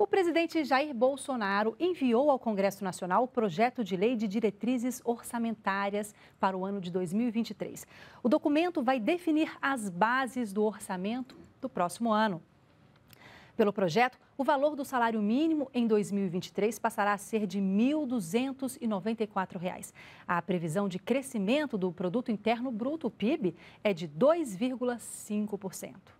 O presidente Jair Bolsonaro enviou ao Congresso Nacional o projeto de lei de diretrizes orçamentárias para o ano de 2023. O documento vai definir as bases do orçamento do próximo ano. Pelo projeto, o valor do salário mínimo em 2023 passará a ser de R$ 1.294. A previsão de crescimento do Produto Interno Bruto, PIB, é de 2,5%.